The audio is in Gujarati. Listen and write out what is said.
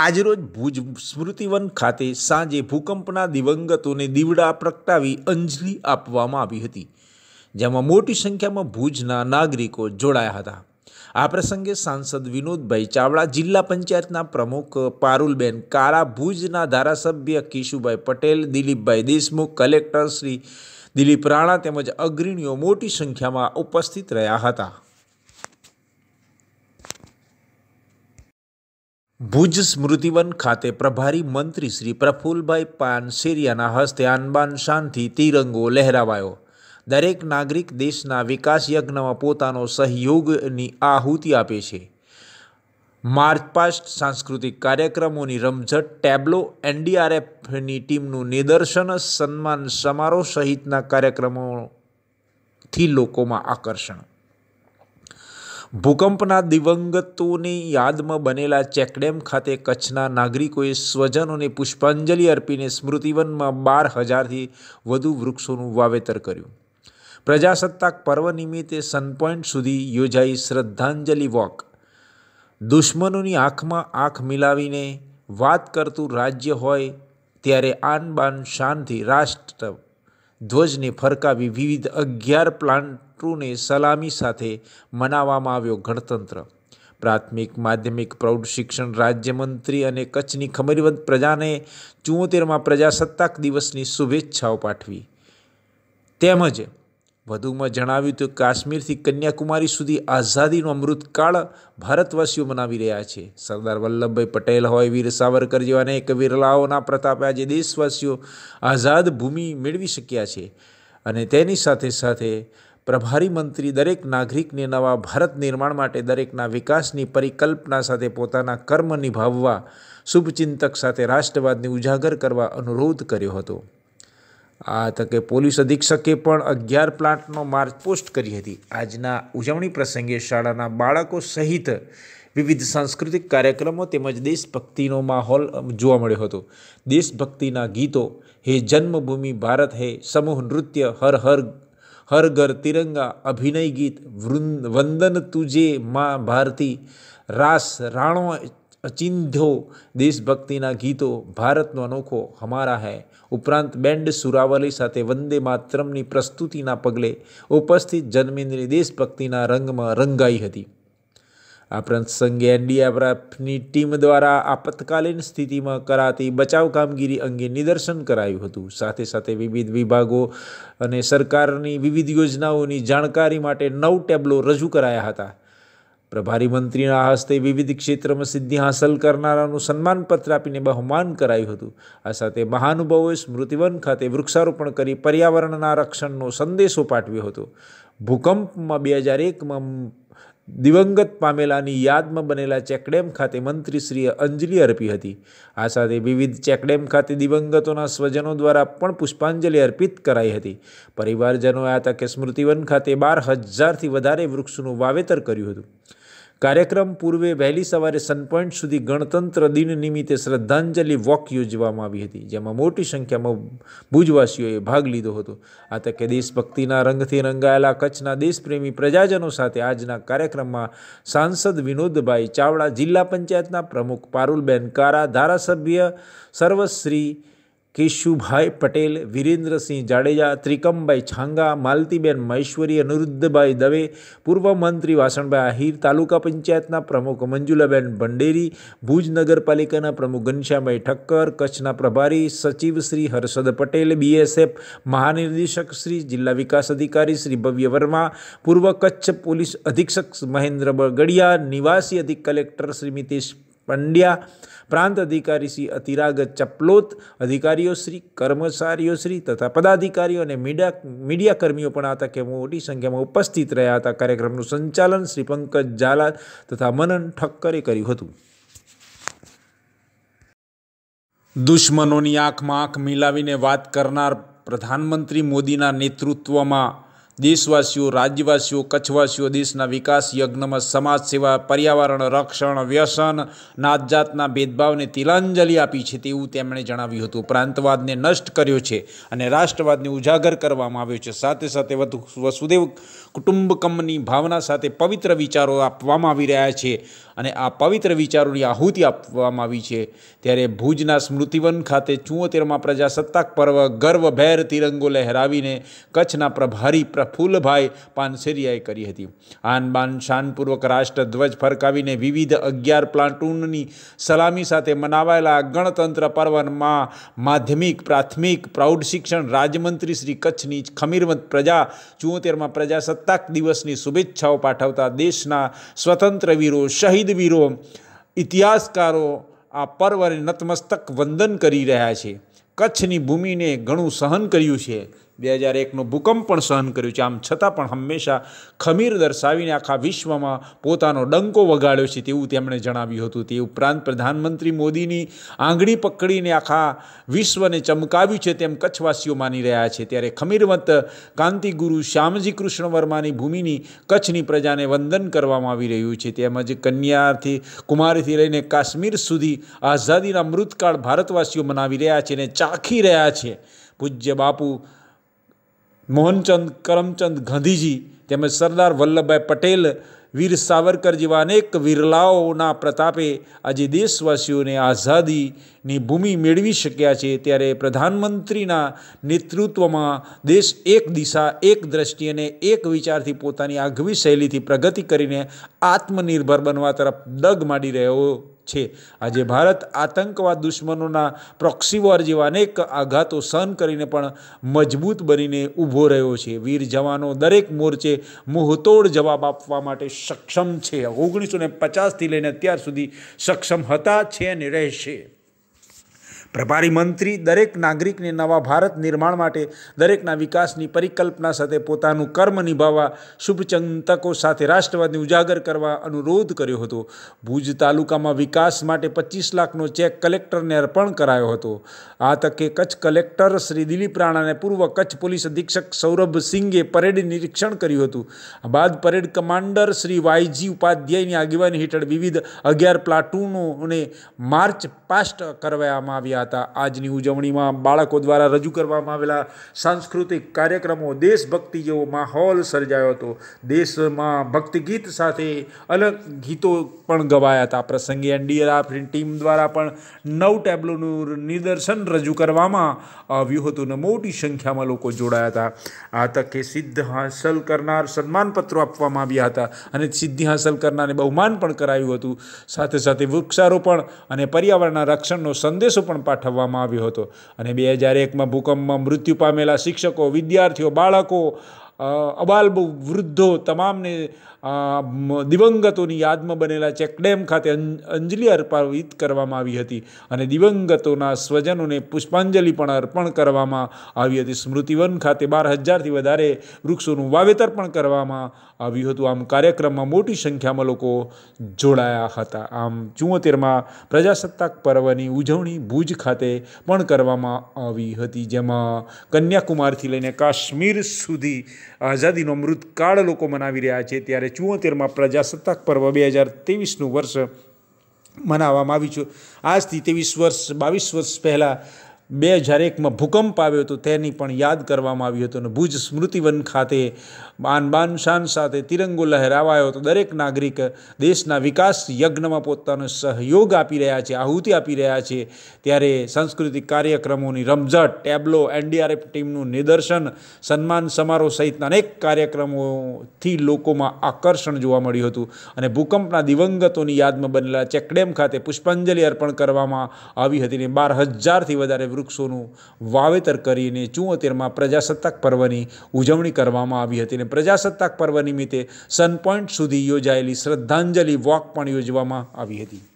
આજરોજ ભુજ સ્મૃતિવન ખાતે સાંજે ભૂકંપના દિવંગતોને દીવડા પ્રગટાવી અંજલિ આપવામાં આવી હતી જેમાં મોટી સંખ્યામાં ભુજના નાગરિકો જોડાયા હતા આ પ્રસંગે સાંસદ વિનોદભાઈ ચાવડા જિલ્લા પંચાયતના પ્રમુખ પારુલબેન કારા ભુજના ધારાસભ્ય કિશુભાઈ પટેલ દિલીપભાઈ દેશમુખ કલેક્ટર શ્રી દિલીપ રાણા તેમજ અગ્રણીઓ મોટી સંખ્યામાં ઉપસ્થિત રહ્યા હતા ભુજ સ્મૃતિવન ખાતે પ્રભારી મંત્રી શ્રી પ્રફુલભાઈ પાનસેરિયાના હસ્તે આનબાન શાનથી તિરંગો લહેરાવાયો દરેક નાગરિક દેશના વિકાસ યજ્ઞમાં પોતાનો સહયોગની આહુતિ આપે છે માર્ચ પાસ્ટ સાંસ્કૃતિક કાર્યક્રમોની રમઝટ ટેબ્લો એનડીઆરએફની ટીમનું નિદર્શન સન્માન સમારોહ સહિતના કાર્યક્રમોથી લોકોમાં આકર્ષણ ભૂકંપના દિવંગતોની યાદમાં બનેલા ચેકડેમ ખાતે કચ્છના નાગરિકોએ સ્વજનોને પુષ્પાંજલિ અર્પીને સ્મૃતિવનમાં બાર હજારથી વધુ વૃક્ષોનું વાવેતર કર્યું પ્રજાસત્તાક પર્વ નિમિત્તે સનપોઇન્ટ સુધી યોજાઈ શ્રદ્ધાંજલિ વોક દુશ્મનોની આંખમાં આંખ મિલાવીને વાત કરતું રાજ્ય હોય ત્યારે આનબાન શાનથી રાષ્ટ્ર ધ્વજને ફરકાવી વિવિધ અગિયાર પ્લાન્ટ ટ્રુને સલામી સાથે મનાવવામાં આવ્યો ગણતંત્ર પ્રાથમિક માધ્યમિક પ્રૌઢ શિક્ષણ રાજ્યમંત્રી અને કચ્છની ખમરીવંત પ્રજાને ચુંવોતેરમાં પ્રજાસત્તાક દિવસની શુભેચ્છાઓ પાઠવી તેમજ વધુમાં જણાવ્યું તો કાશ્મીરથી કન્યાકુમારી સુધી આઝાદીનો અમૃતકાળ ભારતવાસીઓ મનાવી રહ્યા છે સરદાર વલ્લભભાઈ પટેલ હોય વીર સાવરકર જેવા અનેક વિરલાઓના પ્રતાપે આજે દેશવાસીઓ આઝાદ ભૂમિ મેળવી શક્યા છે અને તેની સાથે સાથે પ્રભારી મંત્રી દરેક નાગરિકને નવા ભારત નિર્માણ માટે દરેકના વિકાસની પરિકલ્પના સાથે પોતાના કર્મ નિભાવવા શુભચિંતક સાથે રાષ્ટ્રવાદને ઉજાગર કરવા અનુરોધ કર્યો હતો આ તકે પોલીસ અધિક્ષકે પણ અગિયાર પ્લાન્ટનો માર્ચ પોસ્ટ કરી હતી આજના ઉજવણી પ્રસંગે શાળાના બાળકો સહિત વિવિધ સાંસ્કૃતિક કાર્યક્રમો તેમજ દેશભક્તિનો માહોલ જોવા મળ્યો હતો દેશભક્તિના ગીતો હે જન્મભૂમિ ભારત હે સમૂહ નૃત્ય હર હર हर घर तिरंगा अभिनय गीत वृंद वंदन तुझे माँ भारती રાસ રાણો અચિંધ્યો દેશભક્તિના ગીતો ભારતનો અનોખો હમારા હૈ ઉપરાંત બેન્ડ સુરાવલી સાથે વંદે માતરમની પ્રસ્તુતિના પગલે ઉપસ્થિત જન્મેન્દ્રી દેશભક્તિના રંગમાં રંગાઈ હતી આ પ્રસંગે એનડીઆરએફની ટીમ દ્વારા આપતકાલીન સ્થિતિમાં કરાતી બચાવ કામગીરી અંગે નિદર્શન કરાયું હતું સાથે સાથે વિવિધ વિભાગો અને સરકારની વિવિધ યોજનાઓની જાણકારી માટે નવ ટેબ્લો રજૂ કરાયા હતા પ્રભારી મંત્રીના હસ્તે વિવિધ ક્ષેત્રમાં સિદ્ધિ હાંસલ કરનારાનું સન્માનપત્ર આપીને બહુમાન કરાયું હતું આ સાથે મહાનુભાવોએ સ્મૃતિવન ખાતે વૃક્ષારોપણ કરી પર્યાવરણના રક્ષણનો સંદેશો પાઠવ્યો હતો ભૂકંપમાં બે હજાર એકમાં દિવંગત પામેલાની યાદમાં બનેલા ચેકડેમ ખાતે મંત્રીશ્રીએ અંજલિ અર્પી હતી આ સાથે વિવિધ ચેકડેમ ખાતે દિવંગતોના સ્વજનો દ્વારા પણ પુષ્પાંજલિ અર્પિત કરાઈ હતી પરિવારજનોએ આ તકે સ્મૃતિવન ખાતે બાર હજારથી વધારે વૃક્ષોનું વાવેતર કર્યું હતું કાર્યક્રમ પૂર્વે વહેલી સવારે સનપોઈન્ટ સુધી ગણતંત્ર દિન નિમિત્તે શ્રદ્ધાંજલિ વોક યોજવામાં આવી હતી જેમાં મોટી સંખ્યામાં ભુજવાસીઓએ ભાગ લીધો હતો આ તકે દેશભક્તિના રંગથી રંગાયેલા કચ્છના દેશપ્રેમી પ્રજાજનો સાથે આજના કાર્યક્રમમાં સાંસદ વિનોદભાઈ ચાવડા જિલ્લા પંચાયતના પ્રમુખ પારુલબેન કારા ધારાસભ્ય સર્વશ્રી કેશુભાઈ પટેલ વિરેન્દ્રસિંહ જાડેજા ત્રિકમભાઈ છાંગા માલતીબેન મહેશ્વરી અનિરુદ્ધભાઈ દવે પૂર્વ મંત્રી વાસણભાઈ આહિર તાલુકા પંચાયતના પ્રમુખ મંજુલાબેન ભંડેરી ભુજ નગરપાલિકાના પ્રમુખ ઘનશ્યામભાઈ ઠક્કર કચ્છના પ્રભારી સચિવ શ્રી હર્ષદ પટેલ બીએસએફ મહાનિર્દેશક શ્રી જિલ્લા વિકાસ અધિકારી શ્રી ભવ્ય વર્મા પૂર્વ કચ્છ પોલીસ અધિક્ષક મહેન્દ્ર બગડિયા નિવાસી અધિક કલેક્ટર શ્રી મિતેશ પંડ્યા પ્રાંત અધિકારી શ્રી અતિરાગ ચપલોત અધિકારીઓ શ્રી કર્મચારીઓ શ્રી તથા પદાધિકારીઓ અને મીડિયા મીડિયા કર્મીઓ પણ આ તકે મોટી સંખ્યામાં ઉપસ્થિત રહ્યા હતા કાર્યક્રમનું સંચાલન શ્રી પંકજ ઝાલા તથા મનન ઠક્કરે કર્યું હતું દુશ્મનોની આંખમાં આંખ મિલાવીને વાત કરનાર પ્રધાનમંત્રી મોદીના નેતૃત્વમાં દેશવાસીઓ રાજ્યવાસીઓ કચ્છવાસીઓ દેશના વિકાસ યજ્ઞમાં સમાજ સેવા પર્યાવરણ રક્ષણ વ્યસન નાત જાતના ભેદભાવને તિલાંજલિ આપી છે તેવું તેમણે જણાવ્યું હતું પ્રાંતવાદને નષ્ટ કર્યો છે અને રાષ્ટ્રવાદને ઉજાગર કરવામાં આવ્યો છે સાથે સાથે વધુ વસુદેવ કુટુંબકમની ભાવના સાથે પવિત્ર વિચારો આપવામાં આવી રહ્યા છે અને આ પવિત્ર વિચારોની આહુતિ આપવામાં આવી છે ત્યારે ભુજના સ્મૃતિવન ખાતે ચુંવોતેરમાં પ્રજાસત્તાક પર્વ ગર્વભેર તિરંગો લહેરાવીને કચ્છના પ્રભારી ફૂલભાઈ પાનસેરિયાએ કરી હતી આનબાન શાનપૂર્વક રાષ્ટ્રધ્વજ ફરકાવીને વિવિધ અગિયાર પ્લાન્ટૂનની સલામી સાથે મનાવાયેલા ગણતંત્ર પર્વમાં માધ્યમિક પ્રાથમિક પ્રૌઢ શિક્ષણ રાજમંત્રી શ્રી કચ્છની ખમીરમત પ્રજા ચુંતેરમાં પ્રજાસત્તાક દિવસની શુભેચ્છાઓ પાઠવતા દેશના સ્વતંત્ર વીરો શહીદ વીરો ઇતિહાસકારો આ પર્વને નતમસ્તક વંદન કરી રહ્યા છે કચ્છની ભૂમિને ઘણું સહન કર્યું છે બે હજાર એકનો ભૂકંપ પણ સહન કર્યું છે આમ છતાં પણ હંમેશા ખમીર દર્શાવીને આખા વિશ્વમાં પોતાનો ડંકો વગાડ્યો છે તેવું તેમણે જણાવ્યું હતું તે ઉપરાંત પ્રધાનમંત્રી મોદીની આંગળી પકડીને આખા વિશ્વને ચમકાવ્યું છે તેમ કચ્છવાસીઓ માની રહ્યા છે ત્યારે ખમીરવંત કાંતિગુરુ શ્યામજી કૃષ્ણ વર્માની ભૂમિની કચ્છની પ્રજાને વંદન કરવામાં આવી રહ્યું છે તેમજ કન્યાથી કુમારીથી લઈને કાશ્મીર સુધી આઝાદીના મૃતકાળ ભારતવાસીઓ મનાવી રહ્યા છે અને ચાખી રહ્યા છે પૂજ્ય બાપુ મોહનચંદ કરમચંદ ગાંધીજી તેમજ સરદાર વલ્લભભાઈ પટેલ વીર સાવરકર જેવા અનેક વિરલાઓના પ્રતાપે આજે દેશવાસીઓને આઝાદીની ભૂમિ મેળવી શક્યા છે ત્યારે પ્રધાનમંત્રીના નેતૃત્વમાં દેશ એક દિશા એક દ્રષ્ટિ અને એક વિચારથી પોતાની આગવી શૈલીથી પ્રગતિ કરીને આત્મનિર્ભર બનવા તરફ ડગ માંડી રહ્યો છે આજે ભારત આતંકવાદ દુશ્મનોના પ્રોક્સીવોર જેવા અનેક આઘાતો સહન કરીને પણ મજબૂત બનીને ઊભો રહ્યો છે વીર જવાનો દરેક મોરચે મુહતોડ જવાબ આપવા માટે સક્ષમ છે ઓગણીસો ને પચાસથી લઈને અત્યાર સુધી સક્ષમ હતા છે અને રહેશે પ્રભારી મંત્રી દરેક નાગરિકને નવા ભારત નિર્માણ માટે દરેકના વિકાસની પરિકલ્પના સાથે પોતાનું કર્મ નિભાવવા શુભચિંતકો સાથે રાષ્ટ્રવાદને ઉજાગર કરવા અનુરોધ કર્યો હતો ભુજ તાલુકામાં વિકાસ માટે પચીસ લાખનો ચેક કલેક્ટરને અર્પણ કરાયો હતો આ તકે કચ્છ કલેક્ટર શ્રી દિલીપ રાણાને પૂર્વ કચ્છ પોલીસ અધિક્ષક સૌરભ સિંઘે પરેડ નિરીક્ષણ કર્યું હતું બાદ પરેડ કમાન્ડર શ્રી વાયજી ઉપાધ્યાયની આગેવાની હેઠળ વિવિધ અગિયાર પ્લાટૂનોને માર્ચ પાસ્ટ કરવામાં આવ્યા રહ્યા હતા આજની ઉજવણીમાં બાળકો દ્વારા રજૂ કરવામાં આવેલા સાંસ્કૃતિક કાર્યક્રમો દેશભક્તિ જેવો માહોલ સર્જાયો હતો દેશમાં ભક્તિ ગીત સાથે અલગ ગીતો પણ ગવાયા હતા પ્રસંગે એનડીઆરએફની ટીમ દ્વારા પણ નવ ટેબ્લોનું નિદર્શન રજૂ કરવામાં આવ્યું હતું ને મોટી સંખ્યામાં લોકો જોડાયા હતા આ તકે સિદ્ધ હાંસલ કરનાર સન્માનપત્રો આપવામાં આવ્યા હતા અને સિદ્ધિ હાંસલ કરનારને બહુમાન પણ કરાયું હતું સાથે સાથે વૃક્ષારોપણ અને પર્યાવરણના રક્ષણનો સંદેશો પણ પાઠવવામાં આવ્યો હતો અને બે હજાર એકમાં ભૂકંપમાં મૃત્યુ પામેલા શિક્ષકો વિદ્યાર્થીઓ બાળકો અબાલ વૃદ્ધો તમામને દિવંગતોની યાદમાં બનેલા ચેકડેમ ખાતે અંજલિ અર્પાવિત કરવામાં આવી હતી અને દિવંગતોના સ્વજનોને પુષ્પાંજલિ પણ અર્પણ કરવામાં આવી હતી સ્મૃતિવન ખાતે બાર હજારથી વધારે વૃક્ષોનું વાવેતર પણ કરવામાં આવ્યું હતું આમ કાર્યક્રમમાં મોટી સંખ્યામાં લોકો જોડાયા હતા આમ ચુંવોતેરમાં પ્રજાસત્તાક પર્વની ઉજવણી ભુજ ખાતે પણ કરવામાં આવી હતી જેમાં કન્યાકુમારથી લઈને કાશ્મીર સુધી આઝાદીનો મૃતકાળ લોકો મનાવી રહ્યા છે ત્યારે જ્યારે ચુંવોતેરમાં પ્રજાસત્તાક પર્વ બે હજાર તેવીસનું વર્ષ મનાવવામાં આવ્યું છે આજથી ત્રેવીસ વર્ષ બાવીસ વર્ષ પહેલાં બે હજાર એકમાં ભૂકંપ આવ્યો હતો તેની પણ યાદ કરવામાં આવ્યું હતું અને ભુજ સ્મૃતિવન ખાતે બાન બાન શાન સાથે તિરંગો લહેરાવાયો હતો દરેક નાગરિક દેશના વિકાસ યજ્ઞમાં પોતાનો સહયોગ આપી રહ્યા છે આહુતિ આપી રહ્યા છે ત્યારે સાંસ્કૃતિક કાર્યક્રમોની રમઝટ ટેબ્લો એનડીઆરએફ ટીમનું નિદર્શન સન્માન સમારોહ સહિતના અનેક કાર્યક્રમોથી લોકોમાં આકર્ષણ જોવા મળ્યું હતું અને ભૂકંપના દિવંગતોની યાદમાં બનેલા ચેકડેમ ખાતે પુષ્પાંજલિ અર્પણ કરવામાં આવી હતી અને બાર હજારથી વધારે વૃક્ષોનું વાવેતર કરીને ચુંવોતેરમાં પ્રજાસત્તાક પર્વની ઉજવણી કરવામાં આવી હતી અને પ્રજાસત્તાક પર્વ નિમિત્તે સન સનપોઈન્ટ સુધી યોજાયેલી શ્રદ્ધાંજલિ વોક પણ યોજવામાં આવી હતી